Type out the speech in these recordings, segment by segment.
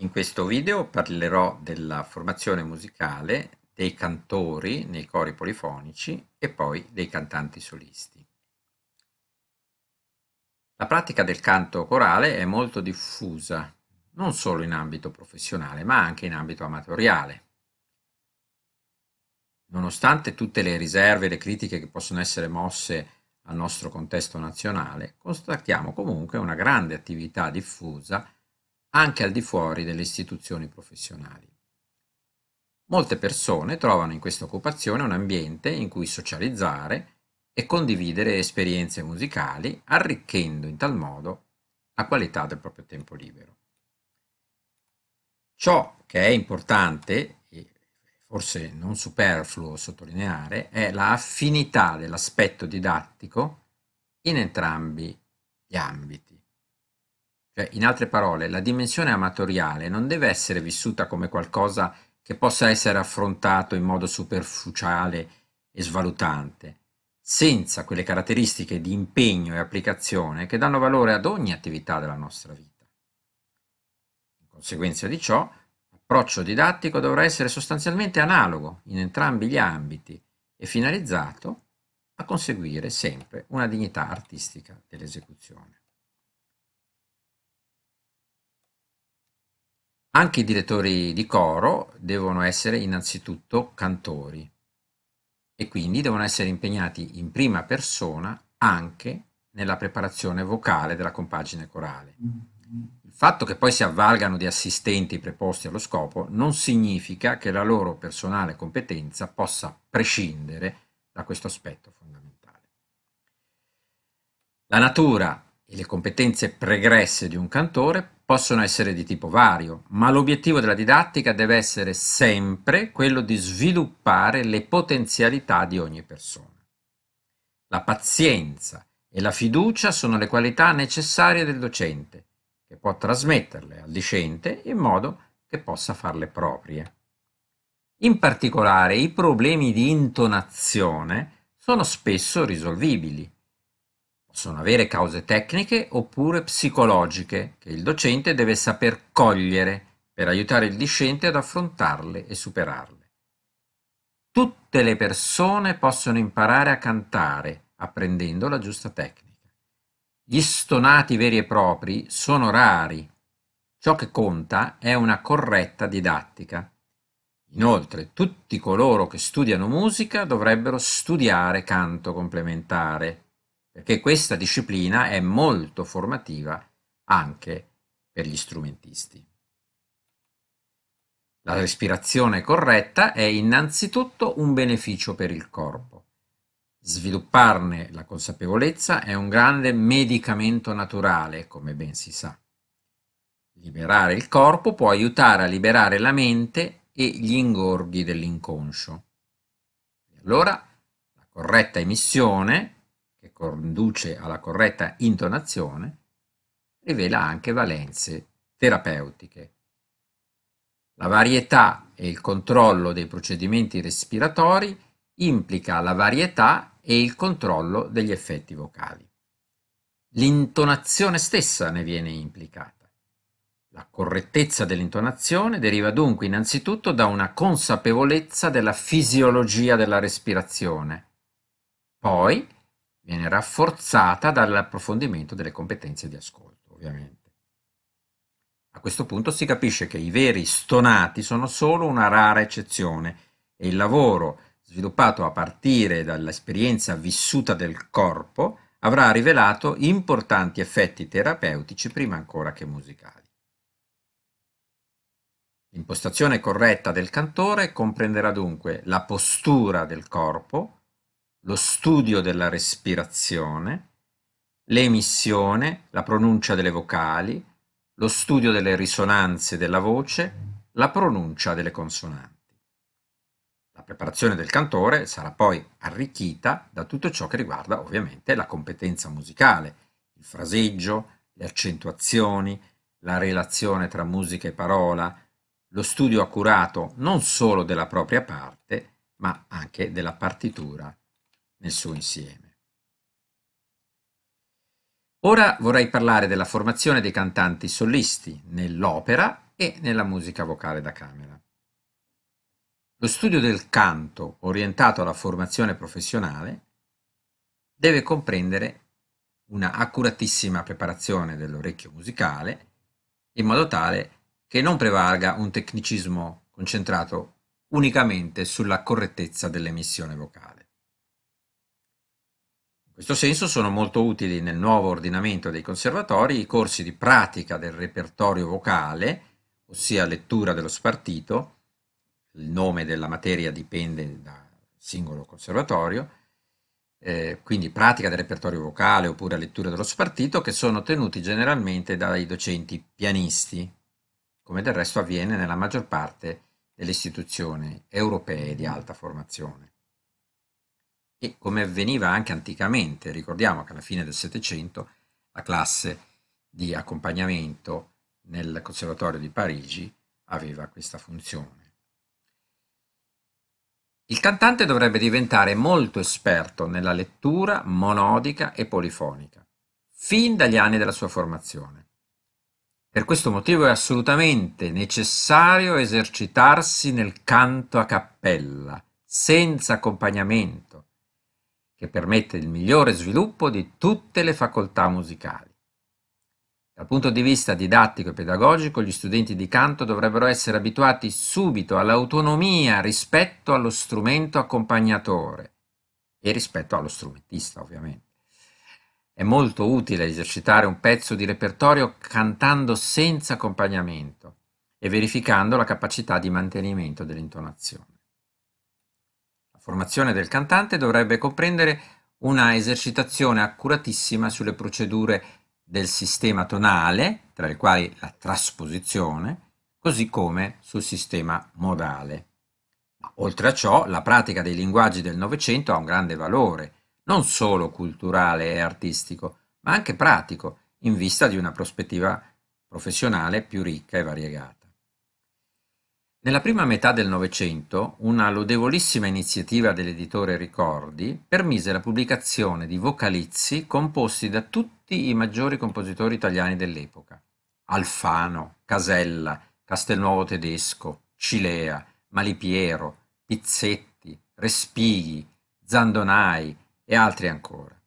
In questo video parlerò della formazione musicale, dei cantori nei cori polifonici e poi dei cantanti solisti. La pratica del canto corale è molto diffusa, non solo in ambito professionale, ma anche in ambito amatoriale. Nonostante tutte le riserve e le critiche che possono essere mosse al nostro contesto nazionale, constatiamo comunque una grande attività diffusa anche al di fuori delle istituzioni professionali. Molte persone trovano in questa occupazione un ambiente in cui socializzare e condividere esperienze musicali, arricchendo in tal modo la qualità del proprio tempo libero. Ciò che è importante e forse non superfluo sottolineare è la affinità dell'aspetto didattico in entrambi gli ambiti. Cioè, in altre parole, la dimensione amatoriale non deve essere vissuta come qualcosa che possa essere affrontato in modo superficiale e svalutante, senza quelle caratteristiche di impegno e applicazione che danno valore ad ogni attività della nostra vita. In conseguenza di ciò, l'approccio didattico dovrà essere sostanzialmente analogo in entrambi gli ambiti e finalizzato a conseguire sempre una dignità artistica dell'esecuzione. Anche i direttori di coro devono essere innanzitutto cantori e quindi devono essere impegnati in prima persona anche nella preparazione vocale della compagine corale. Il fatto che poi si avvalgano di assistenti preposti allo scopo non significa che la loro personale competenza possa prescindere da questo aspetto fondamentale. La natura e le competenze pregresse di un cantore possono essere di tipo vario, ma l'obiettivo della didattica deve essere sempre quello di sviluppare le potenzialità di ogni persona. La pazienza e la fiducia sono le qualità necessarie del docente, che può trasmetterle al discente in modo che possa farle proprie. In particolare i problemi di intonazione sono spesso risolvibili sono vere cause tecniche oppure psicologiche che il docente deve saper cogliere per aiutare il discente ad affrontarle e superarle. Tutte le persone possono imparare a cantare apprendendo la giusta tecnica. Gli stonati veri e propri sono rari. Ciò che conta è una corretta didattica. Inoltre, tutti coloro che studiano musica dovrebbero studiare canto complementare perché questa disciplina è molto formativa anche per gli strumentisti. La respirazione corretta è innanzitutto un beneficio per il corpo. Svilupparne la consapevolezza è un grande medicamento naturale, come ben si sa. Liberare il corpo può aiutare a liberare la mente e gli ingorghi dell'inconscio. E allora la corretta emissione conduce alla corretta intonazione, rivela anche valenze terapeutiche. La varietà e il controllo dei procedimenti respiratori implica la varietà e il controllo degli effetti vocali. L'intonazione stessa ne viene implicata. La correttezza dell'intonazione deriva dunque innanzitutto da una consapevolezza della fisiologia della respirazione, poi viene rafforzata dall'approfondimento delle competenze di ascolto, ovviamente. A questo punto si capisce che i veri stonati sono solo una rara eccezione e il lavoro sviluppato a partire dall'esperienza vissuta del corpo avrà rivelato importanti effetti terapeutici prima ancora che musicali. L'impostazione corretta del cantore comprenderà dunque la postura del corpo, lo studio della respirazione, l'emissione, la pronuncia delle vocali, lo studio delle risonanze della voce, la pronuncia delle consonanti. La preparazione del cantore sarà poi arricchita da tutto ciò che riguarda ovviamente la competenza musicale, il fraseggio, le accentuazioni, la relazione tra musica e parola, lo studio accurato non solo della propria parte, ma anche della partitura nel suo insieme. Ora vorrei parlare della formazione dei cantanti solisti nell'opera e nella musica vocale da camera. Lo studio del canto orientato alla formazione professionale deve comprendere una accuratissima preparazione dell'orecchio musicale in modo tale che non prevalga un tecnicismo concentrato unicamente sulla correttezza dell'emissione vocale. In questo senso sono molto utili nel nuovo ordinamento dei conservatori i corsi di pratica del repertorio vocale, ossia lettura dello spartito, il nome della materia dipende dal singolo conservatorio, eh, quindi pratica del repertorio vocale oppure lettura dello spartito, che sono tenuti generalmente dai docenti pianisti, come del resto avviene nella maggior parte delle istituzioni europee di alta formazione e come avveniva anche anticamente. Ricordiamo che alla fine del Settecento la classe di accompagnamento nel Conservatorio di Parigi aveva questa funzione. Il cantante dovrebbe diventare molto esperto nella lettura monodica e polifonica, fin dagli anni della sua formazione. Per questo motivo è assolutamente necessario esercitarsi nel canto a cappella, senza accompagnamento, che permette il migliore sviluppo di tutte le facoltà musicali. Dal punto di vista didattico e pedagogico, gli studenti di canto dovrebbero essere abituati subito all'autonomia rispetto allo strumento accompagnatore e rispetto allo strumentista, ovviamente. È molto utile esercitare un pezzo di repertorio cantando senza accompagnamento e verificando la capacità di mantenimento dell'intonazione formazione del cantante dovrebbe comprendere una esercitazione accuratissima sulle procedure del sistema tonale, tra le quali la trasposizione, così come sul sistema modale. Oltre a ciò, la pratica dei linguaggi del Novecento ha un grande valore, non solo culturale e artistico, ma anche pratico, in vista di una prospettiva professionale più ricca e variegata. Nella prima metà del Novecento una lodevolissima iniziativa dell'editore Ricordi permise la pubblicazione di vocalizzi composti da tutti i maggiori compositori italiani dell'epoca. Alfano, Casella, Castelnuovo Tedesco, Cilea, Malipiero, Pizzetti, Respighi, Zandonai e altri ancora.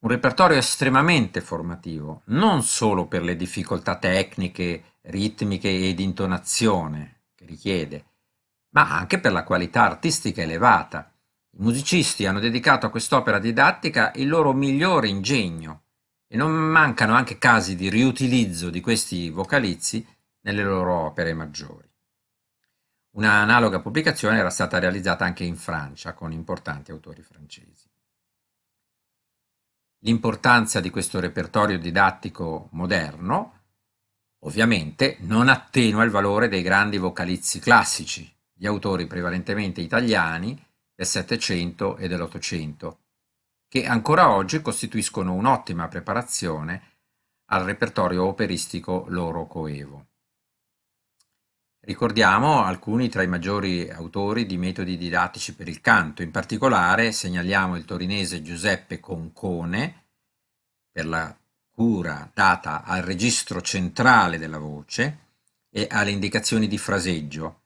Un repertorio estremamente formativo, non solo per le difficoltà tecniche, ritmiche ed intonazione, richiede, ma anche per la qualità artistica elevata. I musicisti hanno dedicato a quest'opera didattica il loro migliore ingegno e non mancano anche casi di riutilizzo di questi vocalizzi nelle loro opere maggiori. Una analoga pubblicazione era stata realizzata anche in Francia con importanti autori francesi. L'importanza di questo repertorio didattico moderno Ovviamente non attenua il valore dei grandi vocalizi classici, di autori prevalentemente italiani del Settecento e dell'Ottocento, che ancora oggi costituiscono un'ottima preparazione al repertorio operistico loro coevo. Ricordiamo alcuni tra i maggiori autori di metodi didattici per il canto, in particolare segnaliamo il torinese Giuseppe Concone per la cura data al registro centrale della voce e alle indicazioni di fraseggio,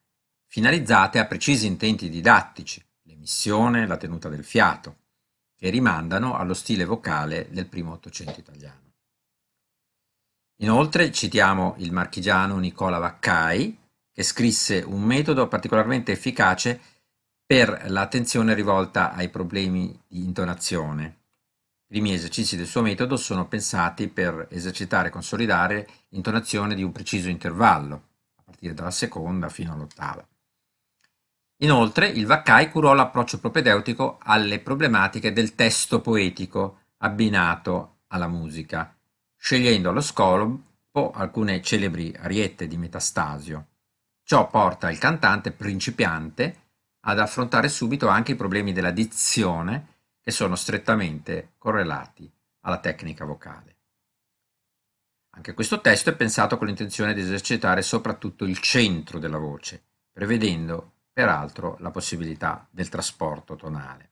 finalizzate a precisi intenti didattici, l'emissione, la tenuta del fiato, che rimandano allo stile vocale del primo Ottocento italiano. Inoltre citiamo il marchigiano Nicola Vaccai, che scrisse un metodo particolarmente efficace per l'attenzione rivolta ai problemi di intonazione i primi esercizi del suo metodo sono pensati per esercitare e consolidare l'intonazione di un preciso intervallo, a partire dalla seconda fino all'ottava. Inoltre, il Vaccai curò l'approccio propedeutico alle problematiche del testo poetico abbinato alla musica, scegliendo allo scopo alcune celebri ariette di Metastasio. Ciò porta il cantante principiante ad affrontare subito anche i problemi della dizione e sono strettamente correlati alla tecnica vocale. Anche questo testo è pensato con l'intenzione di esercitare soprattutto il centro della voce, prevedendo peraltro la possibilità del trasporto tonale.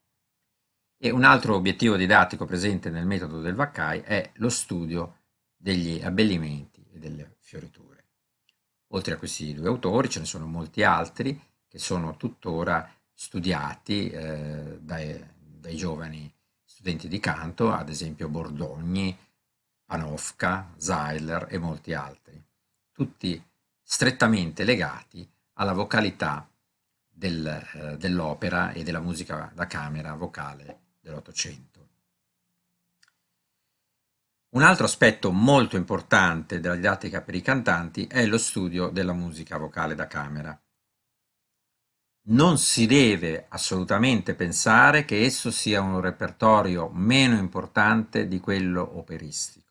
E un altro obiettivo didattico presente nel metodo del Vaccai è lo studio degli abbellimenti e delle fioriture. Oltre a questi due autori ce ne sono molti altri che sono tuttora studiati eh, dai dai giovani studenti di canto, ad esempio Bordogni, Panofka, Zeiler e molti altri, tutti strettamente legati alla vocalità del, eh, dell'opera e della musica da camera vocale dell'Ottocento. Un altro aspetto molto importante della didattica per i cantanti è lo studio della musica vocale da camera. Non si deve assolutamente pensare che esso sia un repertorio meno importante di quello operistico.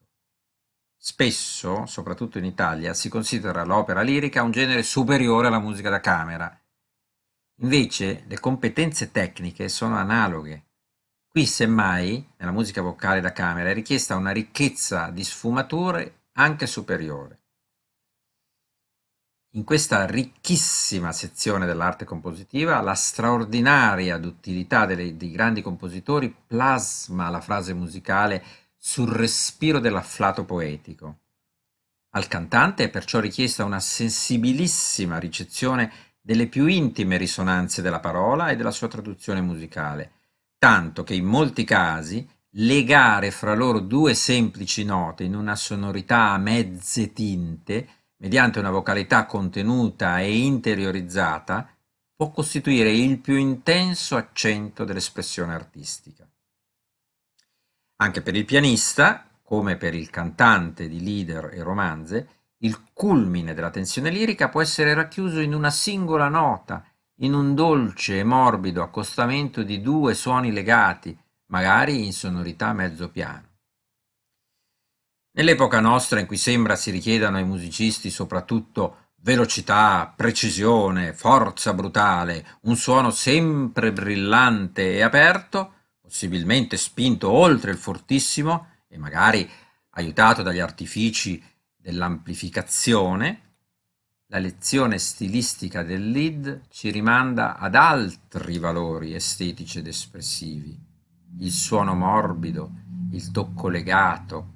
Spesso, soprattutto in Italia, si considera l'opera lirica un genere superiore alla musica da camera. Invece le competenze tecniche sono analoghe. Qui semmai, nella musica vocale da camera, è richiesta una ricchezza di sfumature anche superiore. In questa ricchissima sezione dell'arte compositiva, la straordinaria duttilità dei, dei grandi compositori plasma la frase musicale sul respiro dell'afflato poetico. Al cantante è perciò richiesta una sensibilissima ricezione delle più intime risonanze della parola e della sua traduzione musicale, tanto che in molti casi legare fra loro due semplici note in una sonorità a mezze tinte mediante una vocalità contenuta e interiorizzata, può costituire il più intenso accento dell'espressione artistica. Anche per il pianista, come per il cantante di lieder e romanze, il culmine della tensione lirica può essere racchiuso in una singola nota, in un dolce e morbido accostamento di due suoni legati, magari in sonorità mezzo piano. Nell'epoca nostra in cui sembra si richiedano ai musicisti soprattutto velocità, precisione, forza brutale, un suono sempre brillante e aperto, possibilmente spinto oltre il fortissimo e magari aiutato dagli artifici dell'amplificazione, la lezione stilistica del lead ci rimanda ad altri valori estetici ed espressivi, il suono morbido, il tocco legato,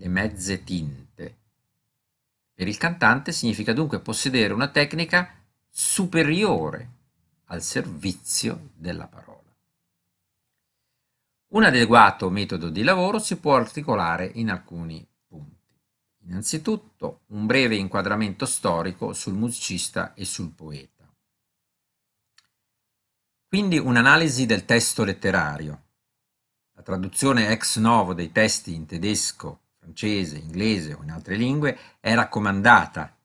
le mezze tinte. Per il cantante significa dunque possedere una tecnica superiore al servizio della parola. Un adeguato metodo di lavoro si può articolare in alcuni punti. Innanzitutto un breve inquadramento storico sul musicista e sul poeta. Quindi un'analisi del testo letterario, la traduzione ex novo dei testi in tedesco francese, inglese o in altre lingue, è raccomandata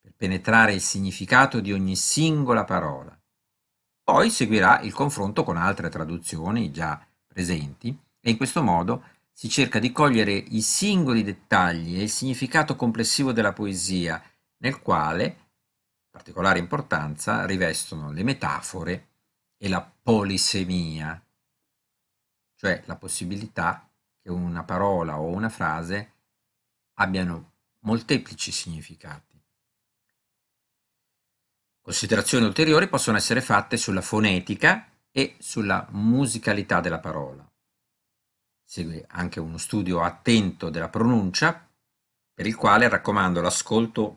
per penetrare il significato di ogni singola parola. Poi seguirà il confronto con altre traduzioni già presenti e in questo modo si cerca di cogliere i singoli dettagli e il significato complessivo della poesia, nel quale particolare importanza rivestono le metafore e la polisemia, cioè la possibilità che una parola o una frase abbiano molteplici significati. Considerazioni ulteriori possono essere fatte sulla fonetica e sulla musicalità della parola. Segue anche uno studio attento della pronuncia, per il quale raccomando l'ascolto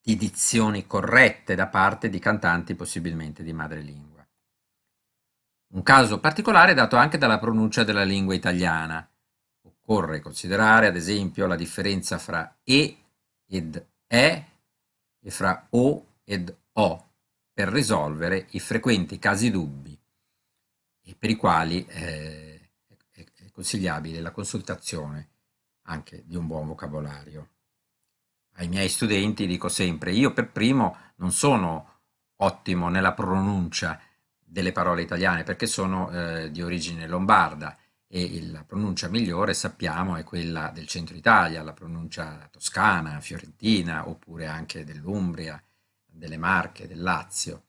di dizioni corrette da parte di cantanti possibilmente di madrelingua. Un caso particolare è dato anche dalla pronuncia della lingua italiana. Occorre considerare, ad esempio, la differenza fra E ed E e fra O ed O per risolvere i frequenti casi dubbi e per i quali eh, è consigliabile la consultazione anche di un buon vocabolario. Ai miei studenti dico sempre, io per primo non sono ottimo nella pronuncia delle parole italiane perché sono eh, di origine lombarda e la pronuncia migliore sappiamo è quella del centro Italia, la pronuncia toscana, fiorentina oppure anche dell'Umbria, delle Marche, del Lazio.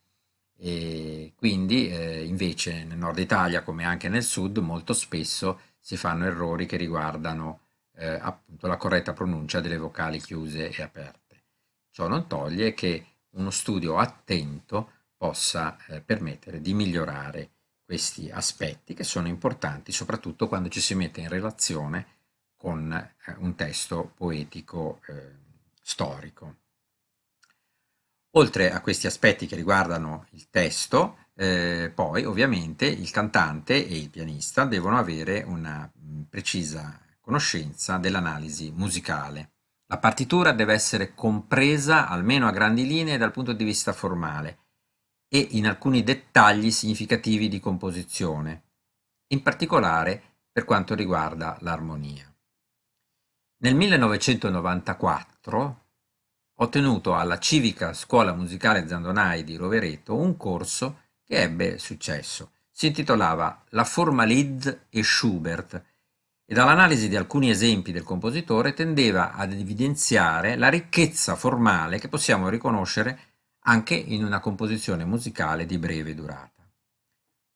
E quindi eh, invece nel nord Italia come anche nel sud molto spesso si fanno errori che riguardano eh, appunto la corretta pronuncia delle vocali chiuse e aperte. Ciò non toglie che uno studio attento possa eh, permettere di migliorare questi aspetti che sono importanti soprattutto quando ci si mette in relazione con eh, un testo poetico eh, storico. Oltre a questi aspetti che riguardano il testo, eh, poi ovviamente il cantante e il pianista devono avere una mh, precisa conoscenza dell'analisi musicale. La partitura deve essere compresa almeno a grandi linee dal punto di vista formale e in alcuni dettagli significativi di composizione, in particolare per quanto riguarda l'armonia. Nel 1994 ho tenuto alla civica scuola musicale Zandonai di Rovereto un corso che ebbe successo. Si intitolava La forma Lied e Schubert e dall'analisi di alcuni esempi del compositore tendeva ad evidenziare la ricchezza formale che possiamo riconoscere anche in una composizione musicale di breve durata.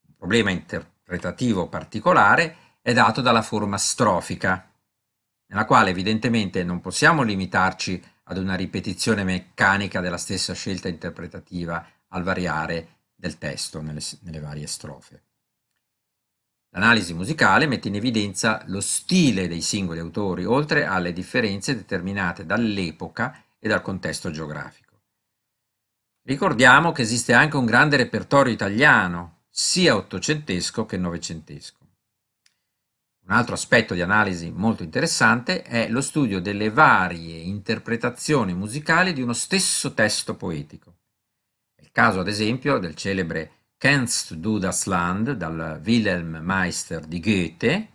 Un problema interpretativo particolare è dato dalla forma strofica, nella quale evidentemente non possiamo limitarci ad una ripetizione meccanica della stessa scelta interpretativa al variare del testo nelle, nelle varie strofe. L'analisi musicale mette in evidenza lo stile dei singoli autori, oltre alle differenze determinate dall'epoca e dal contesto geografico. Ricordiamo che esiste anche un grande repertorio italiano, sia ottocentesco che novecentesco. Un altro aspetto di analisi molto interessante è lo studio delle varie interpretazioni musicali di uno stesso testo poetico. È il caso, ad esempio, del celebre Kennst du das Land dal Wilhelm Meister di Goethe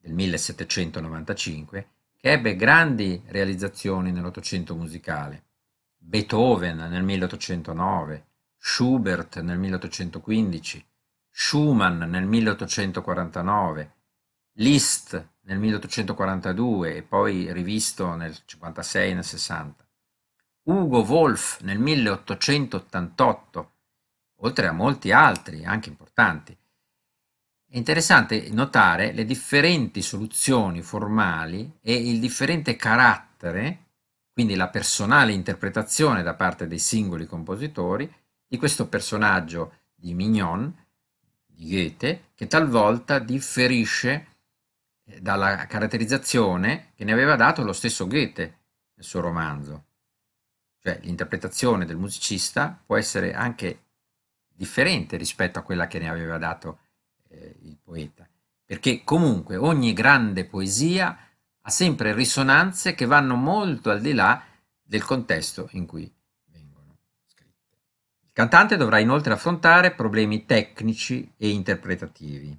del 1795, che ebbe grandi realizzazioni nell'Ottocento musicale. Beethoven nel 1809, Schubert nel 1815, Schumann nel 1849, Liszt nel 1842 e poi rivisto nel 56 e nel 60, Ugo Wolf nel 1888, oltre a molti altri, anche importanti. È interessante notare le differenti soluzioni formali e il differente carattere quindi la personale interpretazione da parte dei singoli compositori di questo personaggio di Mignon, di Goethe, che talvolta differisce eh, dalla caratterizzazione che ne aveva dato lo stesso Goethe nel suo romanzo. Cioè l'interpretazione del musicista può essere anche differente rispetto a quella che ne aveva dato eh, il poeta, perché comunque ogni grande poesia ha sempre risonanze che vanno molto al di là del contesto in cui vengono scritte. Il cantante dovrà inoltre affrontare problemi tecnici e interpretativi.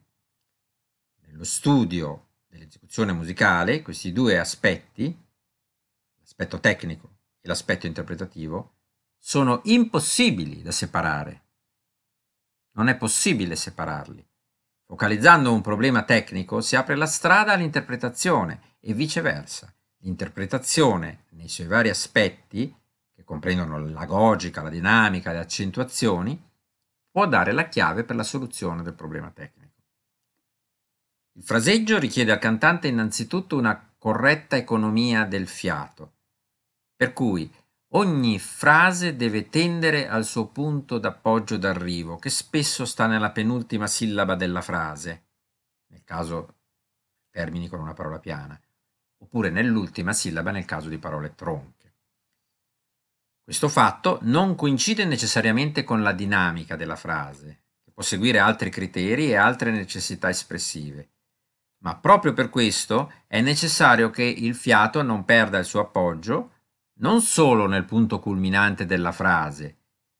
Nello studio dell'esecuzione musicale, questi due aspetti, l'aspetto tecnico e l'aspetto interpretativo, sono impossibili da separare. Non è possibile separarli. Focalizzando un problema tecnico si apre la strada all'interpretazione e viceversa. L'interpretazione nei suoi vari aspetti, che comprendono la logica, la dinamica, le accentuazioni, può dare la chiave per la soluzione del problema tecnico. Il fraseggio richiede al cantante innanzitutto una corretta economia del fiato, per cui Ogni frase deve tendere al suo punto d'appoggio d'arrivo, che spesso sta nella penultima sillaba della frase, nel caso termini con una parola piana, oppure nell'ultima sillaba nel caso di parole tronche. Questo fatto non coincide necessariamente con la dinamica della frase, che può seguire altri criteri e altre necessità espressive, ma proprio per questo è necessario che il fiato non perda il suo appoggio, non solo nel punto culminante della frase,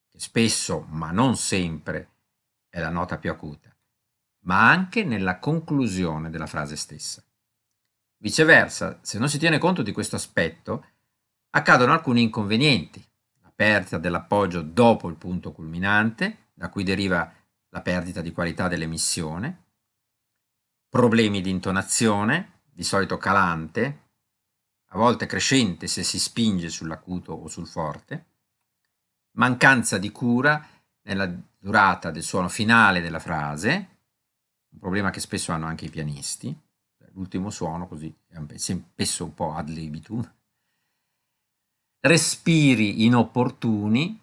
che spesso, ma non sempre, è la nota più acuta, ma anche nella conclusione della frase stessa. Viceversa, se non si tiene conto di questo aspetto, accadono alcuni inconvenienti. La perdita dell'appoggio dopo il punto culminante, da cui deriva la perdita di qualità dell'emissione, problemi di intonazione, di solito calante, a volte crescente se si spinge sull'acuto o sul forte, mancanza di cura nella durata del suono finale della frase, un problema che spesso hanno anche i pianisti, l'ultimo suono così spesso un po' ad libitum, respiri inopportuni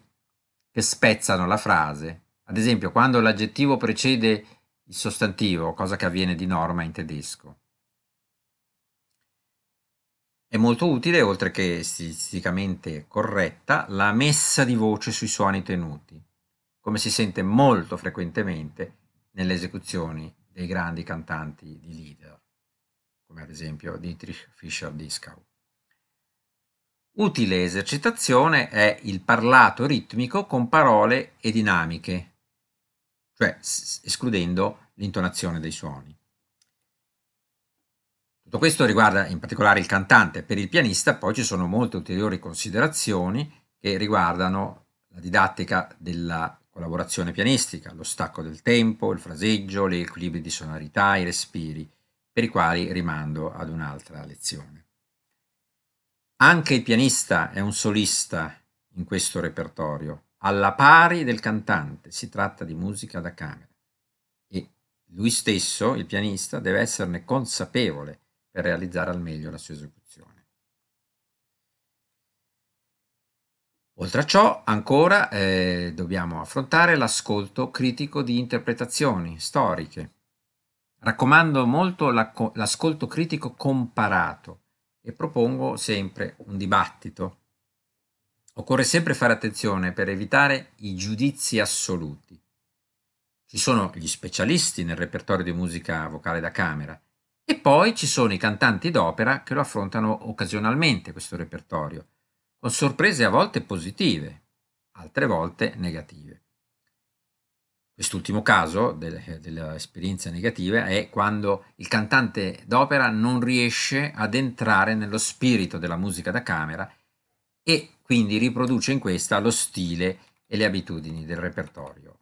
che spezzano la frase, ad esempio quando l'aggettivo precede il sostantivo, cosa che avviene di norma in tedesco. È molto utile, oltre che stilisticamente corretta, la messa di voce sui suoni tenuti, come si sente molto frequentemente nelle esecuzioni dei grandi cantanti di leader, come ad esempio Dietrich Fischer-Dieskau. Utile esercitazione è il parlato ritmico con parole e dinamiche, cioè escludendo l'intonazione dei suoni questo riguarda in particolare il cantante, per il pianista poi ci sono molte ulteriori considerazioni che riguardano la didattica della collaborazione pianistica, lo stacco del tempo, il fraseggio, gli equilibri di sonorità, i respiri, per i quali rimando ad un'altra lezione. Anche il pianista è un solista in questo repertorio, alla pari del cantante, si tratta di musica da camera. E lui stesso, il pianista, deve esserne consapevole per realizzare al meglio la sua esecuzione. Oltre a ciò, ancora eh, dobbiamo affrontare l'ascolto critico di interpretazioni storiche. Raccomando molto l'ascolto critico comparato e propongo sempre un dibattito. Occorre sempre fare attenzione per evitare i giudizi assoluti. Ci sono gli specialisti nel repertorio di musica vocale da camera e poi ci sono i cantanti d'opera che lo affrontano occasionalmente questo repertorio, con sorprese a volte positive, altre volte negative. Quest'ultimo caso dell'esperienza negativa è quando il cantante d'opera non riesce ad entrare nello spirito della musica da camera e quindi riproduce in questa lo stile e le abitudini del repertorio